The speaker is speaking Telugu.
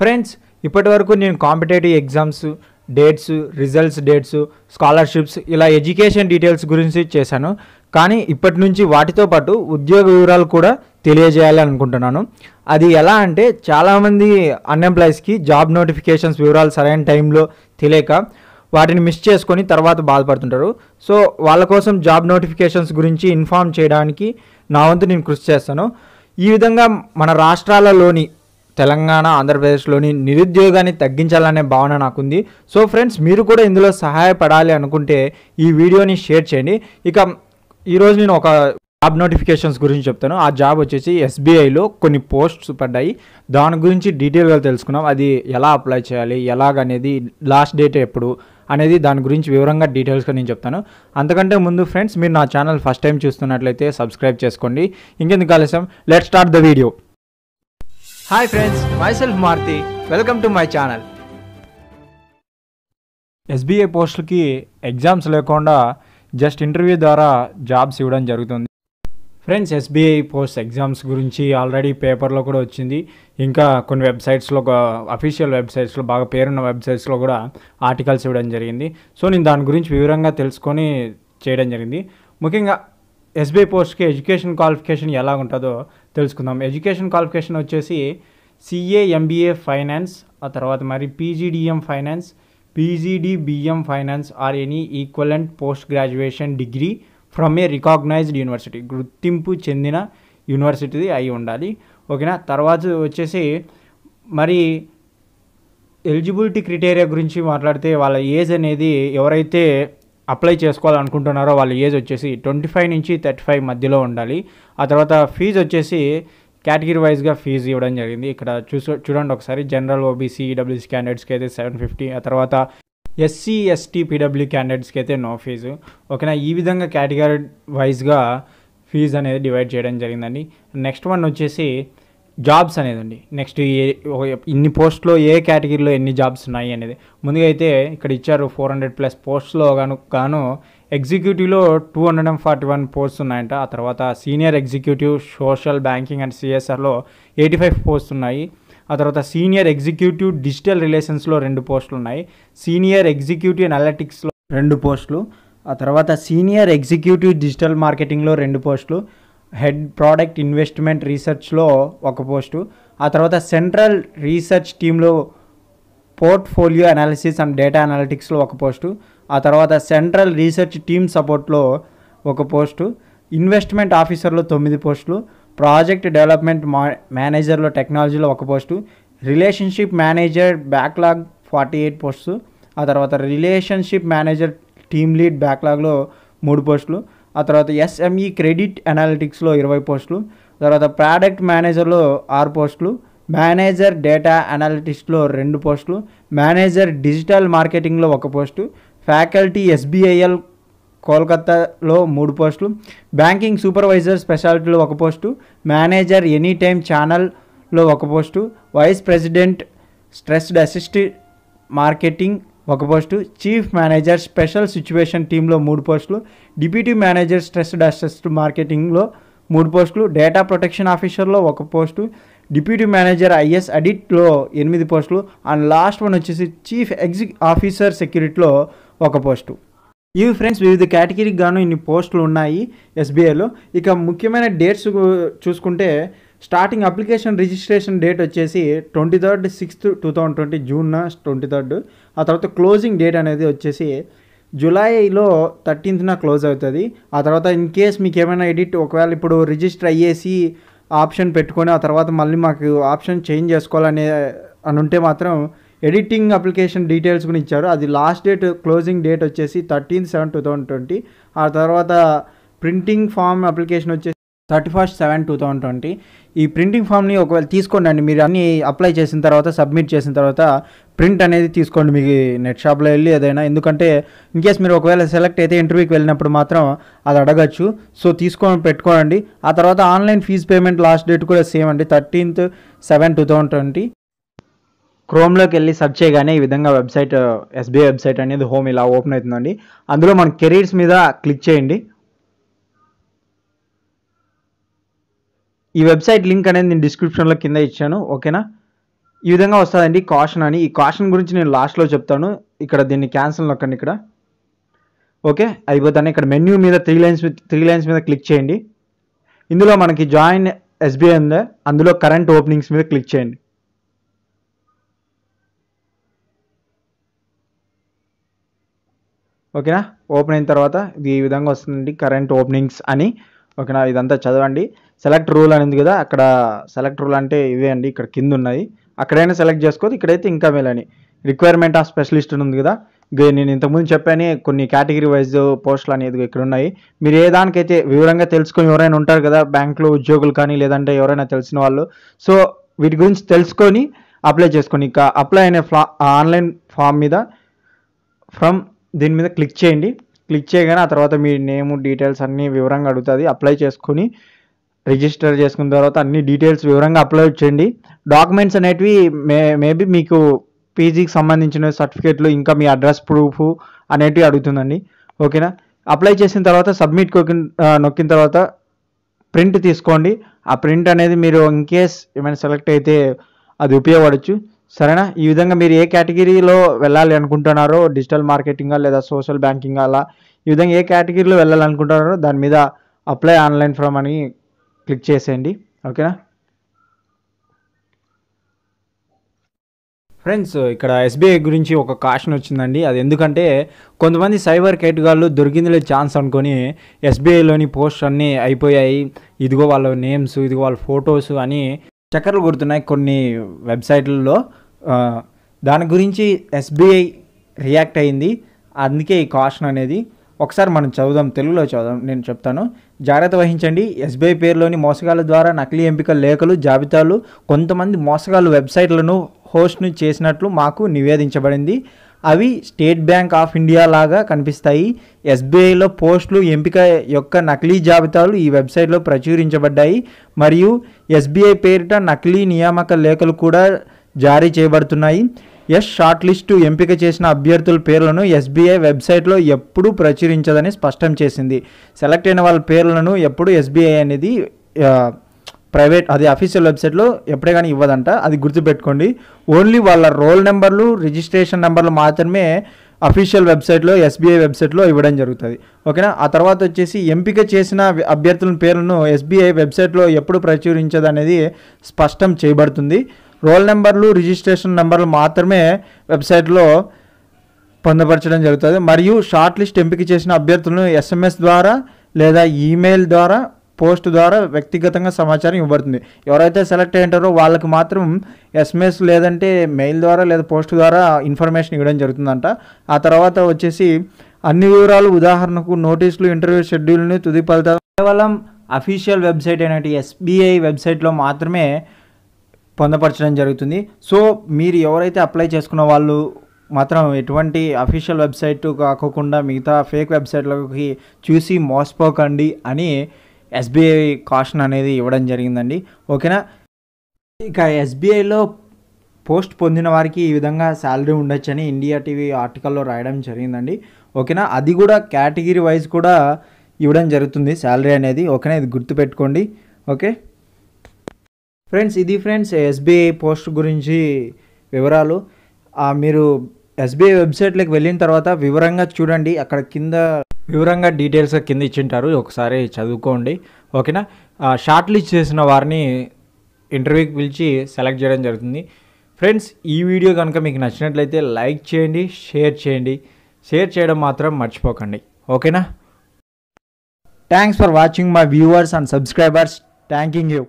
ఫ్రెండ్స్ ఇప్పటి వరకు నేను competitive exams dates results dates scholarships ఇలా ఎడ్యుకేషన్ డీటెయిల్స్ గురించి చేశాను కానీ ఇప్పటి నుంచి వాటితో పాటు ఉద్యోగ వివరాలు కూడా తెలియజేయాలి అనుకుంటున్నాను అది ఎలా అంటే చాలామంది అన్ఎంప్లాయీస్కి జాబ్ నోటిఫికేషన్స్ వివరాలు సరైన టైంలో తెలియక వాటిని మిస్ చేసుకొని తర్వాత బాధపడుతుంటారు సో వాళ్ళ కోసం జాబ్ నోటిఫికేషన్స్ గురించి ఇన్ఫామ్ చేయడానికి నా వంతు నేను కృషి చేస్తాను ఈ విధంగా మన రాష్ట్రాలలోని తెలంగాణ ఆంధ్రప్రదేశ్లోని నిరుద్యోగాన్ని తగ్గించాలనే భావన నాకుంది సో ఫ్రెండ్స్ మీరు కూడా ఇందులో సహాయపడాలి అనుకుంటే ఈ వీడియోని షేర్ చేయండి ఇక ఈరోజు నేను ఒక జాబ్ నోటిఫికేషన్స్ గురించి చెప్తాను ఆ జాబ్ వచ్చేసి ఎస్బీఐలో కొన్ని పోస్ట్స్ పడ్డాయి దాని గురించి డీటెయిల్గా తెలుసుకున్నాం అది ఎలా అప్లై చేయాలి ఎలాగనేది లాస్ట్ డేట్ ఎప్పుడు అనేది దాని గురించి వివరంగా డీటెయిల్స్గా నేను చెప్తాను అంతకంటే ముందు ఫ్రెండ్స్ మీరు నా ఛానల్ ఫస్ట్ టైం చూస్తున్నట్లయితే సబ్స్క్రైబ్ చేసుకోండి ఇంకెందుకు ఆలస్యం let start the video hi friends my self Maruti welcome to my channel SBI పోస్టులకి ఎగ్జామ్స్ లేకుండా జస్ట్ ఇంటర్వ్యూ ద్వారా జాబ్స్ ఇవ్వడం జరుగుతుంది ఫ్రెండ్స్ ఎస్బీఐ పోస్ట్ ఎగ్జామ్స్ గురించి ఆల్రెడీ పేపర్లో కూడా వచ్చింది ఇంకా కొన్ని వెబ్సైట్స్లో ఒక అఫీషియల్ వెబ్సైట్స్లో బాగా పేరున్న వెబ్సైట్స్లో కూడా ఆర్టికల్స్ ఇవ్వడం జరిగింది సో నేను దాని గురించి వివరంగా తెలుసుకొని చేయడం జరిగింది ముఖ్యంగా ఎస్బీ పోస్ట్కి ఎడ్యుకేషన్ క్వాలిఫికేషన్ ఎలా ఉంటుందో తెలుసుకుందాం ఎడ్యుకేషన్ క్వాలిఫికేషన్ వచ్చేసి సిఏ ఎంబీఏ ఫైనాన్స్ ఆ తర్వాత మరి PGDM finance PGDBM finance or any equivalent post graduation degree from a recognised university గుర్తింపు చెందిన యూనివర్సిటీ అయి ఉండాలి ఓకేనా తర్వాత వచ్చేసి మరి ఎలిజిబిలిటీ క్రిటేరియా గురించి మాట్లాడితే వాళ్ళ ఏజ్ అనేది ఎవరైతే అప్లై చేసుకోవాలనుకుంటున్నారో వాళ్ళ ఏజ్ వచ్చేసి ట్వంటీ ఫైవ్ నుంచి థర్టీ ఫైవ్ మధ్యలో ఉండాలి ఆ తర్వాత ఫీజు వచ్చేసి కేటగిరీ వైజ్గా ఫీజు ఇవ్వడం జరిగింది ఇక్కడ చూసు చూడండి ఒకసారి జనరల్ ఓబీసీ ఈడబ్ల్యూసీ క్యాండిడేట్స్కి అయితే సెవెన్ ఫిఫ్టీ ఆ తర్వాత ఎస్సీ ఎస్టీ పీడబ్ల్యూ క్యాండిడేట్స్కి అయితే నో ఫీజు ఓకేనా ఈ విధంగా కేటగిరీ వైజ్గా ఫీజు అనేది డివైడ్ చేయడం జరిగిందండి నెక్స్ట్ వన్ వచ్చేసి జాబ్స్ అనేది అండి నెక్స్ట్ ఏ ఇన్ని పోస్ట్లో ఏ కేటగిరీలో ఎన్ని జాబ్స్ ఉన్నాయి అనేది ముందుగా అయితే ఇక్కడ ఇచ్చారు ఫోర్ హండ్రెడ్ ప్లస్ పోస్ట్లో గాను గాను ఎగ్జిక్యూటివ్లో two hundred and forty one post ఉన్నాయంట ఆ తర్వాత senior executive social banking and సిఎస్ఆర్లో ఎయిటీ ఫైవ్ పోస్ట్ ఉన్నాయి ఆ తర్వాత సీనియర్ ఎగ్జిక్యూటివ్ డిజిటల్ రిలేషన్స్లో రెండు పోస్టులు ఉన్నాయి సీనియర్ ఎగ్జిక్యూటివ్ అనలిటిక్స్లో రెండు పోస్టులు ఆ తర్వాత సీనియర్ ఎగ్జిక్యూటివ్ డిజిటల్ మార్కెటింగ్లో రెండు పోస్టులు హెడ్ ప్రోడక్ట్ ఇన్వెస్ట్మెంట్ రీసెర్చ్లో ఒక పోస్టు ఆ తర్వాత సెంట్రల్ రీసెర్చ్ టీంలో పోర్ట్ఫోలియో అనాలిసిస్ అండ్ డేటా అనాలిటిక్స్లో ఒక పోస్టు ఆ తర్వాత సెంట్రల్ రీసెర్చ్ టీమ్ సపోర్ట్లో ఒక పోస్టు ఇన్వెస్ట్మెంట్ ఆఫీసర్లో తొమ్మిది పోస్టులు ప్రాజెక్ట్ డెవలప్మెంట్ మా మేనేజర్లో టెక్నాలజీలో ఒక post relationship manager backlog forty eight post ఆ తర్వాత రిలేషన్షిప్ మేనేజర్ టీమ్ లీడ్ బ్యాక్లాగ్లో మూడు పోస్టులు ఆ తర్వాత ఎస్ఎంఈ క్రెడిట్ అనాలిటిక్స్లో ఇరవై పోస్టులు తర్వాత ప్రోడక్ట్ మేనేజర్లో ఆరు పోస్టులు మేనేజర్ డేటా అనాలిటిస్ట్లో రెండు పోస్టులు మేనేజర్ డిజిటల్ మార్కెటింగ్లో ఒక పోస్టు ఫ్యాకల్టీ ఎస్బీఐఎల్ కోల్కత్తాలో మూడు పోస్టులు బ్యాంకింగ్ సూపర్వైజర్ స్పెషాలిటీలో ఒక పోస్టు మేనేజర్ ఎనీ టైమ్ ఛానల్లో ఒక post vice president stressed asset marketing ఒక post chief manager special situation టీంలో మూడు పోస్టులు డిప్యూటీ మేనేజర్ స్ట్రెస్ డస్టెస్ట్ మార్కెటింగ్లో మూడు పోస్టులు డేటా ప్రొటెక్షన్ ఆఫీసర్లో ఒక పోస్టు డిప్యూటీ మేనేజర్ ఐఎస్ అడిట్లో ఎనిమిది పోస్టులు అండ్ లాస్ట్ వన్ వచ్చేసి చీఫ్ ఎగ్జిక్ ఆఫీసర్ సెక్యూరిటీలో ఒక పోస్టు ఇవి ఫ్రెండ్స్ వివిధ కేటగిరీకి గాను ఇన్ని పోస్టులు ఉన్నాయి ఎస్బీఐలో ఇక ముఖ్యమైన డేట్స్ చూసుకుంటే స్టార్టింగ్ అప్లికేషన్ రిజిస్ట్రేషన్ డేట్ వచ్చేసి twenty third sixth two thousand twenty June twenty third ఆ తర్వాత క్లోజింగ్ డేట్ అనేది వచ్చేసి జూలైలో థర్టీన్త్న క్లోజ్ అవుతుంది ఆ తర్వాత ఇన్ కేస్ మీకు ఏమైనా ఎడిట్ ఒకవేళ ఇప్పుడు రిజిస్టర్ అయ్యేసి ఆప్షన్ పెట్టుకొని ఆ తర్వాత మళ్ళీ మాకు ఆప్షన్ చేంజ్ చేసుకోవాలనే అని ఉంటే మాత్రం ఎడిటింగ్ అప్లికేషన్ డీటెయిల్స్ కూడా ఇచ్చారు అది లాస్ట్ డేట్ క్లోజింగ్ డేట్ వచ్చేసి thirteenth seven two thousand twenty ఆ తర్వాత ప్రింటింగ్ ఫామ్ అప్లికేషన్ వచ్చేసి thirty first seven two thousand twenty ఈ ప్రింటింగ్ ఫామ్ని ఒకవేళ తీసుకోండి మీరు అన్నీ అప్లై చేసిన తర్వాత సబ్మిట్ చేసిన తర్వాత ప్రింట్ అనేది తీసుకోండి మీకు నెట్ షాప్లో వెళ్ళి ఏదైనా ఎందుకంటే ఇన్ కేస్ మీరు ఒకవేళ సెలెక్ట్ అయితే ఇంటర్వ్యూకి వెళ్ళినప్పుడు మాత్రం అది అడగచ్చు సో తీసుకొని పెట్టుకోండి ఆ తర్వాత online fee payment last date కూడా సేమ్ అండి thirteenth seven two thousand twenty క్రోమ్లోకి వెళ్ళి సర్చ్ చేయగానే ఈ విధంగా వెబ్సైట్ ఎస్బీఐ వెబ్సైట్ అనేది హోమ్ ఇలా ఓపెన్ అవుతుందండి అందులో మన కెరీర్స్ మీద క్లిక్ చేయండి ఈ వెబ్సైట్ లింక్ అనేది నేను డిస్క్రిప్షన్లో కింద ఇచ్చాను ఓకేనా ఈ విధంగా వస్తుందండి కాషన్ అని ఈ కాషన్ గురించి నేను లాస్ట్లో చెప్తాను ఇక్కడ దీన్ని క్యాన్సిల్ నొక్కండి ఇక్కడ ఓకే అయిపోతాను ఇక్కడ మెన్యూ మీద త్రీ లైన్స్ త్రీ లైన్స్ మీద క్లిక్ చేయండి ఇందులో మనకి జాయిన్ ఎస్బీఐ ఉందా అందులో కరెంట్ ఓపెనింగ్స్ మీద క్లిక్ చేయండి ఓకేనా ఓపెన్ అయిన తర్వాత ఇది ఈ విధంగా వస్తుందండి కరెంట్ ఓపెనింగ్స్ అని ఓకేనా ఇదంతా చదవండి సెలెక్ట్ రూల్ అనేది కదా అక్కడ సెలెక్ట్ రూల్ అంటే ఇదే అండి ఇక్కడ కింద ఉన్నాయి అక్కడైనా సెలెక్ట్ చేసుకోవద్దు ఇక్కడైతే ఇంకా మేలని రిక్వైర్మెంట్ ఆఫ్ స్పెషలిస్ట్ ఉంది కదా నేను ఇంతకుముందు చెప్పాను కొన్ని కేటగిరీ వైజ్ పోస్టులు అనేది ఇక్కడ ఉన్నాయి మీరు ఏ దానికైతే వివరంగా తెలుసుకొని ఎవరైనా ఉంటారు కదా బ్యాంకులో ఉద్యోగులు కానీ లేదంటే ఎవరైనా తెలిసిన వాళ్ళు సో వీటి గురించి తెలుసుకొని అప్లై చేసుకొని ఇక అప్లై అయిన ఫ్లా ఆన్లైన్ ఫామ్ మీద ఫ్రమ్ దీని మీద క్లిక్ చేయండి క్లిక్ చేయగానే ఆ తర్వాత మీ నేమ్ డీటెయిల్స్ అన్నీ వివరంగా అడుగుతుంది అప్లై చేసుకొని రిజిస్టర్ చేసుకున్న తర్వాత అన్ని డీటెయిల్స్ వివరంగా అప్లోడ్ చేయండి డాక్యుమెంట్స్ అనేటివి మే మేబీ మీకు పీజీకి సంబంధించిన సర్టిఫికేట్లు ఇంకా మీ అడ్రస్ ప్రూఫ్ అనేటివి అడుగుతుందండి ఓకేనా అప్లై చేసిన తర్వాత సబ్మిట్ నొక్కిన తర్వాత ప్రింట్ తీసుకోండి ఆ ప్రింట్ అనేది మీరు ఇన్ కేస్ ఏమైనా సెలెక్ట్ అయితే అది ఉపయోగపడచ్చు సరేనా ఈ విధంగా మీరు ఏ కేటగిరీలో వెళ్ళాలి అనుకుంటున్నారో డిజిటల్ మార్కెటింగా లేదా సోషల్ బ్యాంకింగ్ అలా ఈ విధంగా ఏ కేటగిరీలో వెళ్ళాలనుకుంటున్నారో దాని మీద అప్లై ఆన్లైన్ ఫ్రమ్ అని క్లిక్ చేసేయండి ఓకేనా ఫ్రెండ్స్ ఇక్కడ ఎస్బీఐ గురించి ఒక కాషన్ వచ్చిందండి అది ఎందుకంటే కొంతమంది సైబర్ కేటగాళ్ళు దొరికిందిలే ఛాన్స్ అనుకొని ఎస్బీఐలోని పోస్ట్ అన్నీ అయిపోయాయి ఇదిగో వాళ్ళ నేమ్స్ ఇదిగో వాళ్ళ ఫొటోస్ అని చక్కర్లు కొడుతున్నాయి కొన్ని వెబ్సైట్లలో దాని గురించి ఎస్బీఐ రియాక్ట్ అయింది అందుకే ఈ కాషన్ అనేది ఒకసారి మనం చదువుదాం తెలుగులో చదువుదాం నేను చెప్తాను జాగ్రత్త వహించండి ఎస్బీఐ పేరులోని మోసగాళ్ళ ద్వారా నకిలీ ఎంపిక లేఖలు జాబితాలు కొంతమంది మోసగాళ్ళు వెబ్సైట్లను హోస్ట్ను చేసినట్లు మాకు నివేదించబడింది అవి స్టేట్ బ్యాంక్ ఆఫ్ ఇండియా లాగా కనిపిస్తాయి ఎస్బీఐలో పోస్టులు ఎంపిక యొక్క నకిలీ జాబితాలు ఈ వెబ్సైట్లో ప్రచురించబడ్డాయి మరియు ఎస్బీఐ పేరిట నకిలీ నియామక లేఖలు కూడా జారీ చేయబడుతున్నాయి ఎస్ షార్ట్ లిస్టు ఎంపిక చేసిన అభ్యర్థుల పేర్లను ఎస్బీఐ వెబ్సైట్లో ఎప్పుడూ ప్రచురించదని స్పష్టం చేసింది సెలెక్ట్ అయిన వాళ్ళ పేర్లను ఎప్పుడు ఎస్బీఐ అనేది ప్రైవేట్ అది అఫీషియల్ వెబ్సైట్లో ఎప్పుడే కానీ ఇవ్వదంట అది గుర్తుపెట్టుకోండి ఓన్లీ వాళ్ళ రోల్ నెంబర్లు రిజిస్ట్రేషన్ నెంబర్లు మాత్రమే అఫీషియల్ వెబ్సైట్లో ఎస్బీఐ వెబ్సైట్లో ఇవ్వడం జరుగుతుంది ఓకేనా ఆ తర్వాత వచ్చేసి ఎంపిక చేసిన అభ్యర్థుల పేర్లను ఎస్బీఐ వెబ్సైట్లో ఎప్పుడు ప్రచురించదనేది స్పష్టం చేయబడుతుంది రోల్ నెంబర్లు రిజిస్ట్రేషన్ నెంబర్లు మాత్రమే వెబ్సైట్లో పొందపరచడం జరుగుతుంది మరియు షార్ట్ లిస్ట్ ఎంపిక చేసిన అభ్యర్థులను ఎస్ఎంఎస్ ద్వారా లేదా ఈమెయిల్ ద్వారా పోస్ట్ ద్వారా వ్యక్తిగతంగా సమాచారం ఇవ్వబడుతుంది ఎవరైతే సెలెక్ట్ అయ్యారో వాళ్ళకి మాత్రం ఎస్ఎంఎస్ లేదంటే మెయిల్ ద్వారా లేదా పోస్ట్ ద్వారా ఇన్ఫర్మేషన్ ఇవ్వడం జరుగుతుందంట ఆ తర్వాత వచ్చేసి అన్ని వివరాలు ఉదాహరణకు నోటీసులు ఇంటర్వ్యూ షెడ్యూల్ని తుది ఫలితాలు కేవలం అఫీషియల్ వెబ్సైట్ అయినటువంటి ఎస్బీఐ వెబ్సైట్లో మాత్రమే పొందపరచడం జరుగుతుంది సో మీరు ఎవరైతే అప్లై చేసుకున్న వాళ్ళు మాత్రం ఎటువంటి అఫీషియల్ వెబ్సైట్ కాకుండా మిగతా ఫేక్ వెబ్సైట్లకి చూసి మోసపోకండి అని ఎస్బీఐ కాషన్ అనేది ఇవ్వడం జరిగిందండి ఓకేనా ఇక ఎస్బీఐలో పోస్ట్ పొందిన వారికి ఈ విధంగా శాలరీ ఉండొచ్చని ఇండియా టీవీ ఆర్టికల్లో రాయడం జరిగిందండి ఓకేనా అది కూడా కేటగిరీ వైజ్ కూడా ఇవ్వడం జరుగుతుంది శాలరీ అనేది ఓకేనా ఇది గుర్తుపెట్టుకోండి ఓకే ఫ్రెండ్స్ ఇది ఫ్రెండ్స్ ఎస్బీఐ పోస్ట్ గురించి వివరాలు మీరు ఎస్బీఐ వెబ్సైట్లోకి వెళ్ళిన తర్వాత వివరంగా చూడండి అక్కడ కింద వివరంగా డీటెయిల్స్ కింద ఇచ్చింటారు ఒకసారి చదువుకోండి ఓకేనా షార్ట్ లిస్ట్ చేసిన వారిని ఇంటర్వ్యూకి పిలిచి సెలెక్ట్ చేయడం జరుగుతుంది ఫ్రెండ్స్ ఈ వీడియో కనుక మీకు నచ్చినట్లయితే లైక్ చేయండి షేర్ చేయండి షేర్ చేయడం మాత్రం మర్చిపోకండి ఓకేనా thanks for watching my viewers and subscribers thank you